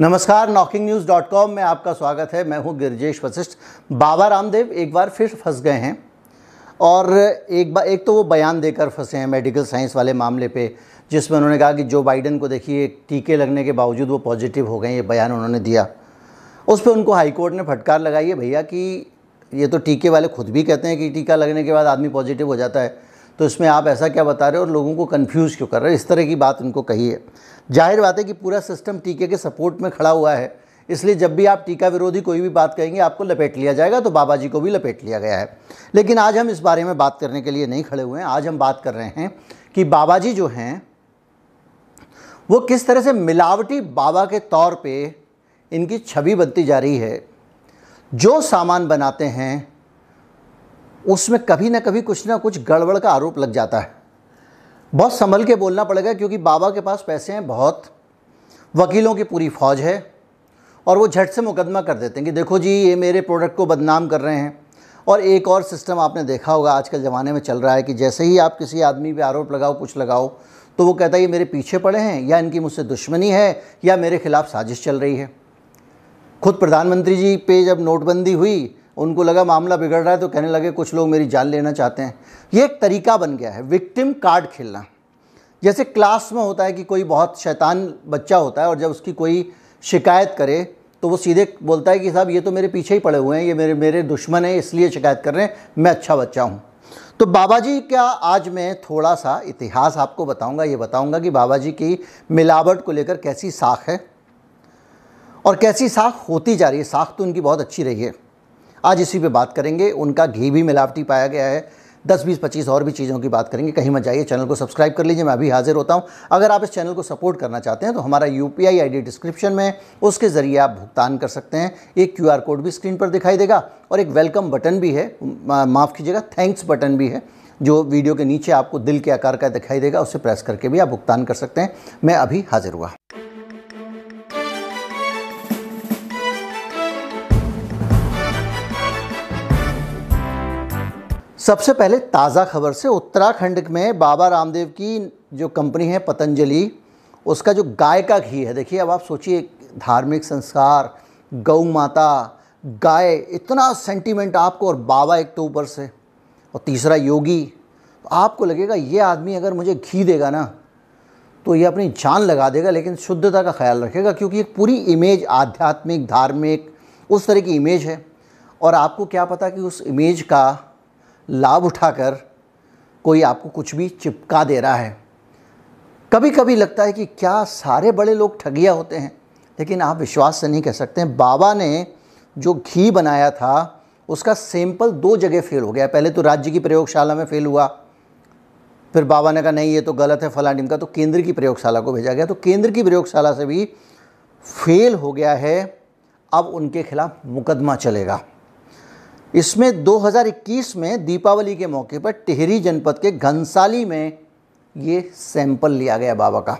नमस्कार knocking news dot com में आपका स्वागत है मैं हूं गिरजेश वशिष्ठ बाबा रामदेव एक बार फिर फंस गए हैं और एक बार एक तो वो बयान देकर फंसे हैं मेडिकल साइंस वाले मामले पे जिसमें उन्होंने कहा कि जो बाइडन को देखिए टीके लगने के बावजूद वो पॉजिटिव हो गए ये बयान उन्होंने दिया उस पर उनको हाईकोर्ट ने फटकार लगाई है भैया कि ये तो टीके वाले खुद भी कहते हैं कि टीका लगने के बाद आदमी पॉजिटिव हो जाता है तो इसमें आप ऐसा क्या बता रहे हो और लोगों को कन्फ्यूज़ क्यों कर रहे हो इस तरह की बात इनको कही है जाहिर बात है कि पूरा सिस्टम टीके के सपोर्ट में खड़ा हुआ है इसलिए जब भी आप टीका विरोधी कोई भी बात कहेंगे आपको लपेट लिया जाएगा तो बाबा जी को भी लपेट लिया गया है लेकिन आज हम इस बारे में बात करने के लिए नहीं खड़े हुए हैं आज हम बात कर रहे हैं कि बाबा जी जो हैं वो किस तरह से मिलावटी बाबा के तौर पे इनकी छवि बनती जा रही है जो सामान बनाते हैं उसमें कभी ना कभी कुछ ना कुछ गड़बड़ का आरोप लग जाता है बहुत संभल के बोलना पड़ेगा क्योंकि बाबा के पास पैसे हैं बहुत वकीलों की पूरी फौज है और वो झट से मुकदमा कर देते हैं कि देखो जी ये मेरे प्रोडक्ट को बदनाम कर रहे हैं और एक और सिस्टम आपने देखा होगा आजकल ज़माने में चल रहा है कि जैसे ही आप किसी आदमी पे आरोप लगाओ कुछ लगाओ तो वो कहता है ये मेरे पीछे पड़े हैं या इनकी मुझसे दुश्मनी है या मेरे खिलाफ़ साजिश चल रही है खुद प्रधानमंत्री जी पे जब नोटबंदी हुई उनको लगा मामला बिगड़ रहा है तो कहने लगे कुछ लोग मेरी जान लेना चाहते हैं ये एक तरीका बन गया है विक्टिम कार्ड खेलना जैसे क्लास में होता है कि कोई बहुत शैतान बच्चा होता है और जब उसकी कोई शिकायत करे तो वो सीधे बोलता है कि साहब ये तो मेरे पीछे ही पड़े हुए हैं ये मेरे मेरे दुश्मन हैं इसलिए शिकायत कर रहे हैं मैं अच्छा बच्चा हूँ तो बाबा जी का आज मैं थोड़ा सा इतिहास आपको बताऊंगा ये बताऊंगा कि बाबा जी की मिलावट को लेकर कैसी साख है और कैसी साख होती जा रही है साख तो उनकी बहुत अच्छी रही है आज इसी पे बात करेंगे उनका घी भी मिलावटी पाया गया है दस बीस पच्चीस और भी चीज़ों की बात करेंगे कहीं मत जाइए चैनल को सब्सक्राइब कर लीजिए मैं अभी हाजिर होता हूँ अगर आप इस चैनल को सपोर्ट करना चाहते हैं तो हमारा यू पी आई डिस्क्रिप्शन में उसके ज़रिए आप भुगतान कर सकते हैं एक क्यू कोड भी स्क्रीन पर दिखाई देगा और एक वेलकम बटन भी है माफ़ कीजिएगा थैंक्स बटन भी है जो वीडियो के नीचे आपको दिल के आकार का दिखाई देगा उसे प्रेस करके भी आप भुगतान कर सकते हैं मैं अभी हाजिर हुआ सबसे पहले ताज़ा खबर से उत्तराखंड में बाबा रामदेव की जो कंपनी है पतंजलि उसका जो गाय का घी है देखिए अब आप सोचिए धार्मिक संस्कार गौ माता गाय इतना सेंटिमेंट आपको और बाबा एक तो ऊपर से और तीसरा योगी तो आपको लगेगा ये आदमी अगर मुझे घी देगा ना तो ये अपनी जान लगा देगा लेकिन शुद्धता का ख्याल रखेगा क्योंकि एक पूरी इमेज आध्यात्मिक धार्मिक उस तरह की इमेज है और आपको क्या पता कि उस इमेज का लाभ उठाकर कोई आपको कुछ भी चिपका दे रहा है कभी कभी लगता है कि क्या सारे बड़े लोग ठगिया होते हैं लेकिन आप विश्वास से नहीं कह सकते हैं बाबा ने जो घी बनाया था उसका सैंपल दो जगह फेल हो गया पहले तो राज्य की प्रयोगशाला में फेल हुआ फिर बाबा ने कहा नहीं ये तो गलत है फलानी का तो केंद्र की प्रयोगशाला को भेजा गया तो केंद्र की प्रयोगशाला से भी फेल हो गया है अब उनके खिलाफ मुकदमा चलेगा इसमें 2021 में दीपावली के मौके पर टिहरी जनपद के घनसाली में ये सैंपल लिया गया बाबा का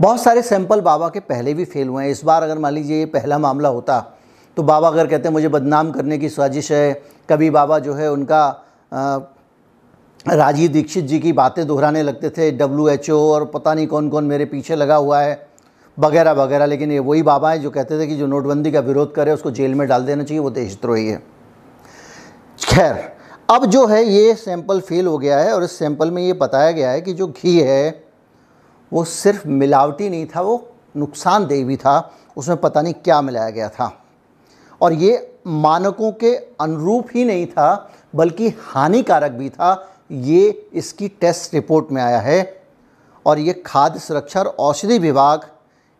बहुत सारे सैंपल बाबा के पहले भी फेल हुए हैं इस बार अगर मान लीजिए ये पहला मामला होता तो बाबा अगर कहते हैं मुझे बदनाम करने की साजिश है कभी बाबा जो है उनका राजीव दीक्षित जी की बातें दोहराने लगते थे डब्ल्यू एच ओ और पता नहीं कौन कौन मेरे पीछे लगा हुआ है वगैरह वगैरह लेकिन ये वही बाबा हैं जो कहते थे कि जो नोटबंदी का विरोध करे उसको जेल में डाल देना चाहिए वो देशद्रोही है खैर अब जो है ये सैंपल फेल हो गया है और इस सैंपल में ये बताया गया है कि जो घी है वो सिर्फ मिलावटी नहीं था वो नुकसानदेह भी था उसमें पता नहीं क्या मिलाया गया था और ये मानकों के अनुरूप ही नहीं था बल्कि हानिकारक भी था ये इसकी टेस्ट रिपोर्ट में आया है और ये खाद्य सुरक्षा और औषधि विभाग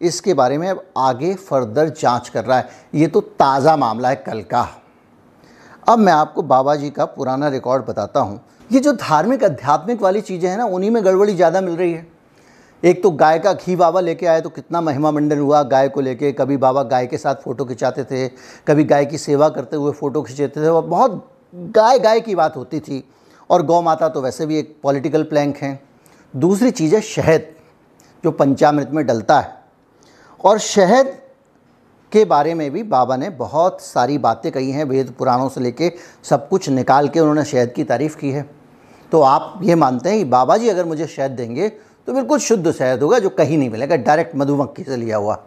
इसके बारे में अब आगे फर्दर जांच कर रहा है ये तो ताज़ा मामला है कल का अब मैं आपको बाबा जी का पुराना रिकॉर्ड बताता हूँ ये जो धार्मिक आध्यात्मिक वाली चीज़ें हैं ना उन्हीं में गड़बड़ी ज़्यादा मिल रही है एक तो गाय का घी बाबा लेके आए तो कितना महिमा मंडन हुआ गाय को लेके कभी बाबा गाय के साथ फ़ोटो खिंचाते थे कभी गाय की सेवा करते हुए फ़ोटो खिंचाते थे और बहुत गाय गाय की बात होती थी और गौ माता तो वैसे भी एक पॉलिटिकल प्लैंक हैं दूसरी चीज़ है शहद जो पंचामृत में डलता है और शहद के बारे में भी बाबा ने बहुत सारी बातें कही हैं वेद पुराणों से लेके सब कुछ निकाल के उन्होंने शहद की तारीफ़ की है तो आप ये मानते हैं कि बाबा जी अगर मुझे शहद देंगे तो बिल्कुल शुद्ध शहद होगा जो कहीं नहीं मिलेगा डायरेक्ट मधुमक्खी से लिया हुआ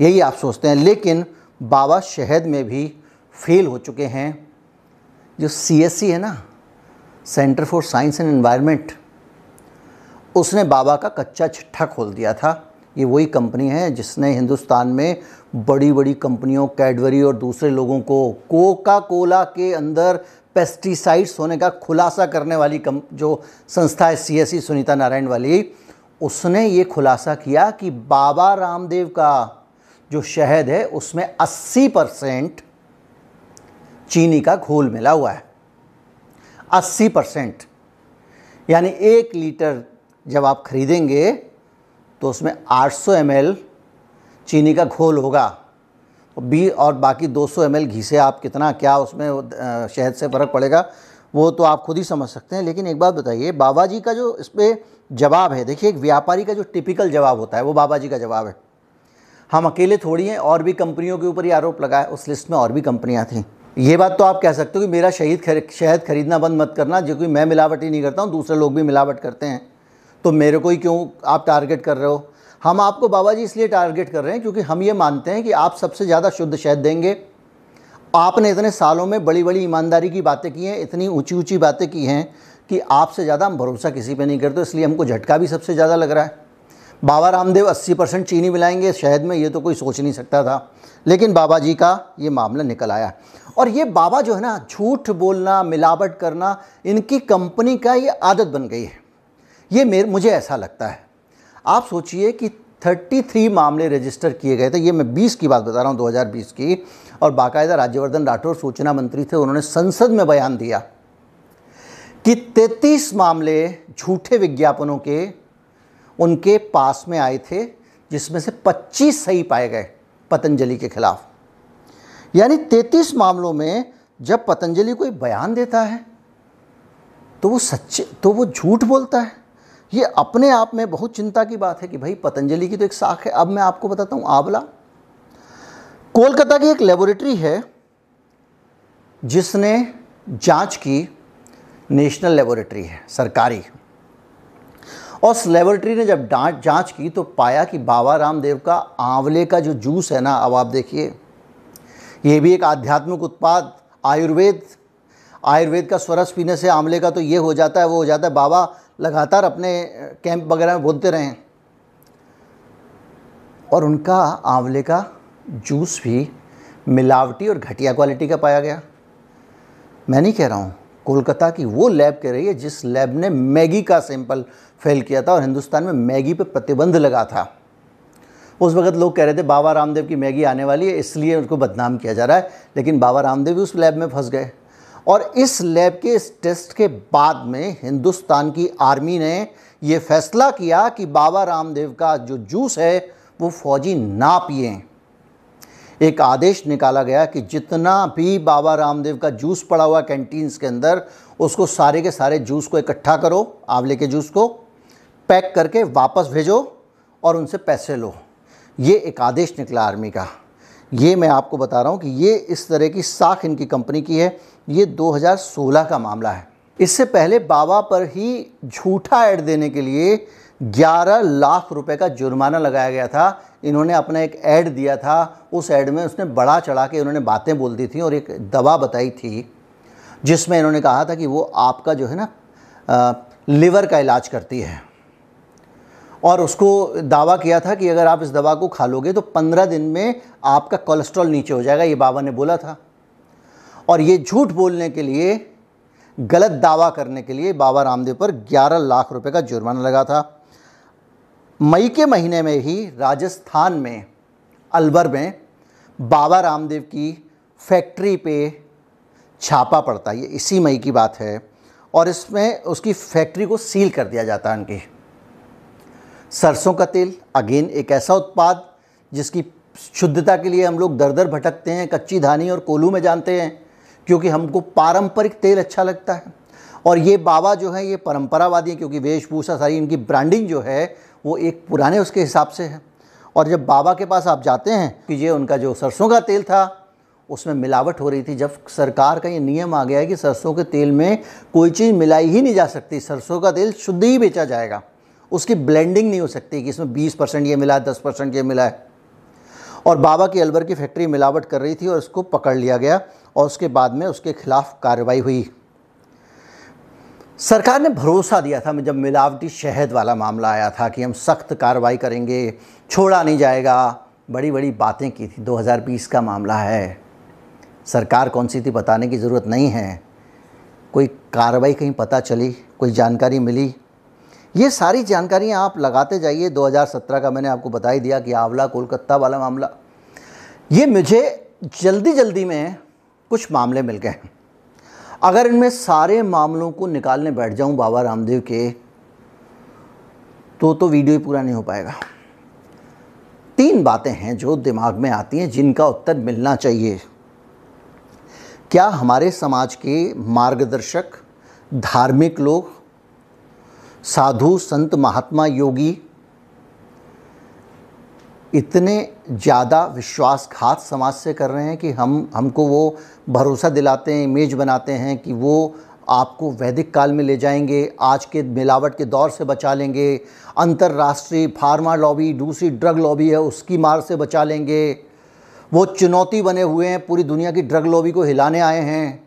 यही आप सोचते हैं लेकिन बाबा शहद में भी फेल हो चुके हैं जो सी है ना Centre for Science and Environment उसने बाबा का कच्चा छट्ठा खोल दिया था ये वही कंपनी है जिसने हिंदुस्तान में बड़ी बड़ी कंपनियों कैडबरी और दूसरे लोगों को कोका कोला के अंदर पेस्टिसाइड्स होने का खुलासा करने वाली कम जो संस्था है सी सुनीता नारायण वाली उसने ये खुलासा किया कि बाबा रामदेव का जो शहद है उसमें 80 परसेंट चीनी का घोल मिला हुआ है 80 परसेंट यानी एक लीटर जब आप खरीदेंगे तो उसमें 800 ml चीनी का घोल होगा तो बी और बाकी 200 ml घी से आप कितना क्या उसमें शहद से फ़र्क पड़ेगा वो तो आप खुद ही समझ सकते हैं लेकिन एक बात बताइए बाबा जी का जो इस पर जवाब है देखिए एक व्यापारी का जो टिपिकल जवाब होता है वो बाबा जी का जवाब है हम अकेले थोड़ी हैं और भी कंपनियों के ऊपर ये आरोप लगाए उस लिस्ट में और भी कंपनियाँ थीं ये बात तो आप कह सकते हो कि मेरा शहीद खर, शहद खरीदना बंद मत करना जो कि मैं मिलावट ही नहीं करता हूँ दूसरे लोग भी मिलावट करते हैं तो मेरे को ही क्यों आप टारगेट कर रहे हो हम आपको बाबा जी इसलिए टारगेट कर रहे हैं क्योंकि हम ये मानते हैं कि आप सबसे ज़्यादा शुद्ध शहद देंगे आपने इतने सालों में बड़ी बड़ी ईमानदारी की बातें की हैं इतनी ऊंची ऊंची बातें की हैं कि आपसे ज़्यादा हम भरोसा किसी पे नहीं करते इसलिए हमको झटका भी सबसे ज़्यादा लग रहा है बाबा रामदेव 80 परसेंट चीनी मिलाएंगे शहद में ये तो कोई सोच नहीं सकता था लेकिन बाबा जी का ये मामला निकल आया और ये बाबा जो है ना झूठ बोलना मिलावट करना इनकी कंपनी का ये आदत बन गई है ये मेरे मुझे ऐसा लगता है आप सोचिए कि 33 मामले रजिस्टर किए गए थे ये मैं 20 की बात बता रहा हूँ 2020 की और बाकायदा राज्यवर्धन राठौर सूचना मंत्री थे उन्होंने संसद में बयान दिया कि 33 मामले झूठे विज्ञापनों के उनके पास में आए थे जिसमें से 25 सही पाए गए पतंजलि के खिलाफ यानी 33 मामलों में जब पतंजलि कोई बयान देता है तो वो सच्चे तो वो झूठ बोलता है ये अपने आप में बहुत चिंता की बात है कि भाई पतंजलि की तो एक साख है अब मैं आपको बताता हूँ आंवला कोलकाता की एक लेबोरेटरी है जिसने जांच की नेशनल लेबोरेटरी है सरकारी और उस लेबोरेटरी ने जब जांच की तो पाया कि बाबा रामदेव का आंवले का जो जूस है ना अब आप देखिए ये भी एक आध्यात्मिक उत्पाद आयुर्वेद आयुर्वेद का स्वरस पीने से आंवले का तो ये हो जाता है वो हो जाता है बाबा लगातार अपने कैंप वगैरह में बोलते रहे और उनका आंवले का जूस भी मिलावटी और घटिया क्वालिटी का पाया गया मैं नहीं कह रहा हूँ कोलकाता की वो लैब कह रही है जिस लैब ने मैगी का सैंपल फेल किया था और हिंदुस्तान में मैगी पर प्रतिबंध लगा था उस वक्त लोग कह रहे थे बाबा रामदेव की मैगी आने वाली है इसलिए उनको बदनाम किया जा रहा है लेकिन बाबा रामदेव भी उस लैब में फंस गए और इस लैब के इस टेस्ट के बाद में हिंदुस्तान की आर्मी ने ये फैसला किया कि बाबा रामदेव का जो जूस है वो फौजी ना पिए एक आदेश निकाला गया कि जितना भी बाबा रामदेव का जूस पड़ा हुआ कैंटीन्स के अंदर उसको सारे के सारे जूस को इकट्ठा करो आंवले के जूस को पैक करके वापस भेजो और उनसे पैसे लो ये एक आदेश निकला आर्मी का ये मैं आपको बता रहा हूँ कि ये इस तरह की साख इनकी कंपनी की है ये 2016 का मामला है इससे पहले बाबा पर ही झूठा ऐड देने के लिए 11 लाख रुपए का जुर्माना लगाया गया था इन्होंने अपना एक ऐड दिया था उस ऐड में उसने बड़ा चढ़ा के इन्होंने बातें बोल दी थी और एक दवा बताई थी जिसमें इन्होंने कहा था कि वो आपका जो है ना लिवर का इलाज करती है और उसको दावा किया था कि अगर आप इस दवा को खा लोगे तो पंद्रह दिन में आपका कोलेस्ट्रॉल नीचे हो जाएगा ये बाबा ने बोला था और ये झूठ बोलने के लिए गलत दावा करने के लिए बाबा रामदेव पर 11 लाख रुपए का जुर्माना लगा था मई के महीने में ही राजस्थान में अलवर में बाबा रामदेव की फैक्ट्री पे छापा पड़ता है ये इसी मई की बात है और इसमें उसकी फैक्ट्री को सील कर दिया जाता है उनकी सरसों का तेल अगेन एक ऐसा उत्पाद जिसकी शुद्धता के लिए हम लोग दर दर भटकते हैं कच्ची धानी और कोलू में जानते हैं क्योंकि हमको पारंपरिक तेल अच्छा लगता है और ये बाबा जो है ये परंपरावादी हैं क्योंकि वेशभूषा सारी इनकी ब्रांडिंग जो है वो एक पुराने उसके हिसाब से है और जब बाबा के पास आप जाते हैं कि ये उनका जो सरसों का तेल था उसमें मिलावट हो रही थी जब सरकार का ये नियम आ गया है कि सरसों के तेल में कोई चीज़ मिलाई ही नहीं जा सकती सरसों का तेल शुद्ध ही बेचा जाएगा उसकी ब्लेंडिंग नहीं हो सकती कि इसमें बीस परसेंट ये मिला है दस परसेंट ये मिला है और बाबा की अलवर की फैक्ट्री मिलावट कर रही थी और उसको पकड़ लिया गया और उसके बाद में उसके खिलाफ कार्रवाई हुई सरकार ने भरोसा दिया था जब मिलावटी शहद वाला मामला आया था कि हम सख्त कार्रवाई करेंगे छोड़ा नहीं जाएगा बड़ी बड़ी बातें की थी 2020 का मामला है सरकार कौन सी थी बताने की ज़रूरत नहीं है कोई कार्रवाई कहीं पता चली कोई जानकारी मिली ये सारी जानकारियाँ आप लगाते जाइए 2017 का मैंने आपको बता ही दिया कि आंवला कोलकाता वाला मामला ये मुझे जल्दी जल्दी में कुछ मामले मिल गए हैं अगर इनमें सारे मामलों को निकालने बैठ जाऊं बाबा रामदेव के तो तो वीडियो ही पूरा नहीं हो पाएगा तीन बातें हैं जो दिमाग में आती हैं जिनका उत्तर मिलना चाहिए क्या हमारे समाज के मार्गदर्शक धार्मिक लोग साधु संत महात्मा योगी इतने ज़्यादा विश्वासघात समाज से कर रहे हैं कि हम हमको वो भरोसा दिलाते हैं इमेज बनाते हैं कि वो आपको वैदिक काल में ले जाएंगे आज के मिलावट के दौर से बचा लेंगे अंतर्राष्ट्रीय फार्मा लॉबी दूसरी ड्रग लॉबी है उसकी मार से बचा लेंगे वो चुनौती बने हुए हैं पूरी दुनिया की ड्रग लॉबी को हिलाने आए हैं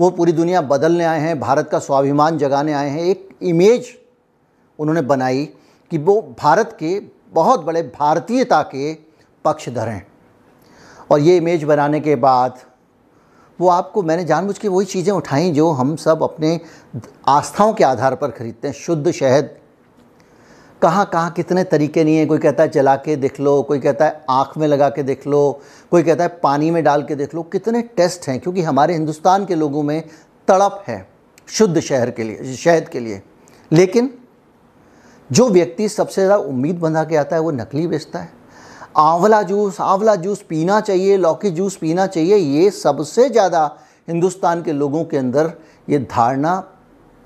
वो पूरी दुनिया बदलने आए हैं भारत का स्वाभिमान जगाने आए हैं एक इमेज उन्होंने बनाई कि वो भारत के बहुत बड़े भारतीयता के पक्षधर हैं और ये इमेज बनाने के बाद वो आपको मैंने जानबूझ के वही चीज़ें उठाई जो हम सब अपने आस्थाओं के आधार पर खरीदते हैं शुद्ध शहद कहाँ कहाँ कितने तरीके नहीं हैं कोई कहता है चला के देख लो कोई कहता है आँख में लगा के देख लो कोई कहता है पानी में डाल के देख लो कितने टेस्ट हैं क्योंकि हमारे हिंदुस्तान के लोगों में तड़प है शुद्ध शहर के लिए शहद के लिए लेकिन जो व्यक्ति सबसे ज़्यादा उम्मीद बंधा के आता है वो नकली बेचता है आंवला जूस आंवला जूस पीना चाहिए लौकी जूस पीना चाहिए ये सबसे ज़्यादा हिंदुस्तान के लोगों के अंदर ये धारणा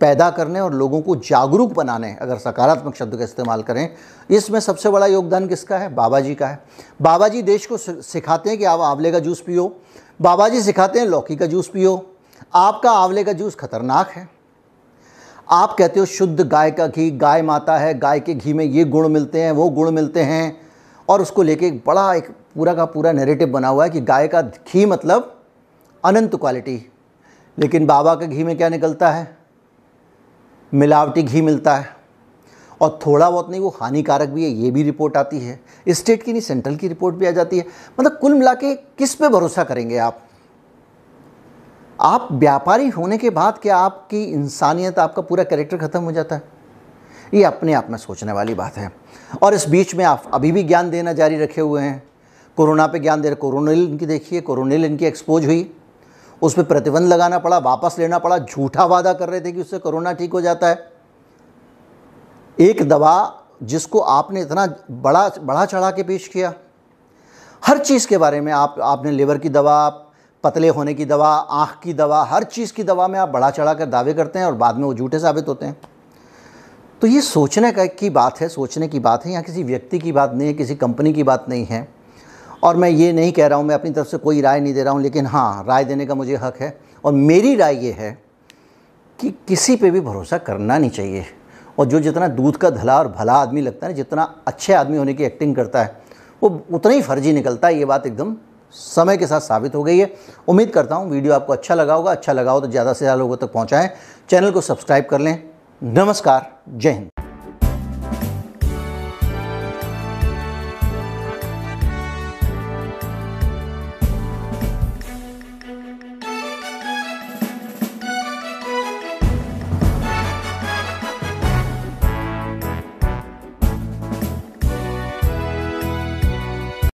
पैदा करने और लोगों को जागरूक बनाने अगर सकारात्मक शब्द का इस्तेमाल करें इसमें सबसे बड़ा योगदान किसका है बाबा जी का है बाबा जी देश को सिखाते हैं कि आप आंवले का जूस पियो बाबा जी सिखाते हैं लौकी का जूस पियो आपका आंवले का जूस खतरनाक है आप कहते हो शुद्ध गाय का घी गाय माता है गाय के घी में ये गुण मिलते हैं वो गुण मिलते हैं और उसको लेके एक बड़ा एक पूरा का पूरा नेरेटिव बना हुआ है कि गाय का घी मतलब अनंत क्वालिटी लेकिन बाबा के घी में क्या निकलता है मिलावटी घी मिलता है और थोड़ा बहुत नहीं वो हानिकारक भी है ये भी रिपोर्ट आती है स्टेट की नहीं सेंट्रल की रिपोर्ट भी आ जाती है मतलब कुल मिला के किस पे भरोसा करेंगे आप आप व्यापारी होने के बाद क्या आपकी इंसानियत आपका पूरा कैरेक्टर ख़त्म हो जाता है ये अपने आप में सोचने वाली बात है और इस बीच में आप अभी भी ज्ञान देना जारी रखे हुए हैं कोरोना पे ज्ञान दे रहे कोरोनिल इनकी देखिए कोरोनिल इनकी एक्सपोज हुई उस पर प्रतिबंध लगाना पड़ा वापस लेना पड़ा झूठा वादा कर रहे थे कि उससे कोरोना ठीक हो जाता है एक दवा जिसको आपने इतना बड़ा बढ़ा चढ़ा के पेश किया हर चीज़ के बारे में आप आपने लिवर की दवा पतले होने की दवा आँख की दवा हर चीज़ की दवा में आप बढ़ा चढ़ा कर दावे करते हैं और बाद में वो झूठे साबित होते हैं तो ये सोचने का की बात है सोचने की बात है यहाँ किसी व्यक्ति की बात नहीं है किसी कंपनी की बात नहीं है और मैं ये नहीं कह रहा हूँ मैं अपनी तरफ से कोई राय नहीं दे रहा हूँ लेकिन हाँ राय देने का मुझे हक है और मेरी राय ये है कि किसी पे भी भरोसा करना नहीं चाहिए और जो जितना दूध का धला और भला आदमी लगता है जितना अच्छे आदमी होने की एक्टिंग करता है वो उतना ही फर्जी निकलता है ये बात एकदम समय के साथ साबित हो गई है उम्मीद करता हूँ वीडियो आपको अच्छा लगा होगा अच्छा लगा हो तो ज़्यादा से ज़्यादा लोगों तक पहुँचाएँ चैनल को सब्सक्राइब कर लें नमस्कार जय हिंद